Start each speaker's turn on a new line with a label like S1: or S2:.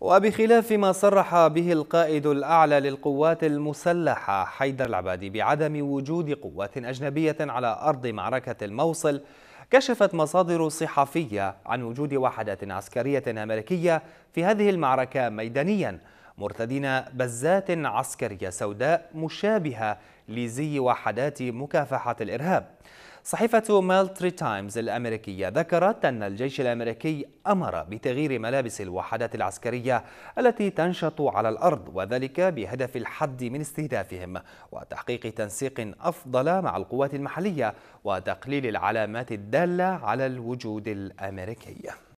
S1: وبخلاف ما صرح به القائد الأعلى للقوات المسلحة حيدر العبادي بعدم وجود قوات أجنبية على أرض معركة الموصل كشفت مصادر صحفية عن وجود وحدات عسكرية أمريكية في هذه المعركة ميدانياً مرتدين بزات عسكرية سوداء مشابهة لزي وحدات مكافحة الإرهاب صحيفة مالتري تايمز الأمريكية ذكرت أن الجيش الأمريكي أمر بتغيير ملابس الوحدات العسكرية التي تنشط على الأرض وذلك بهدف الحد من استهدافهم وتحقيق تنسيق أفضل مع القوات المحلية وتقليل العلامات الدالة على الوجود الأمريكي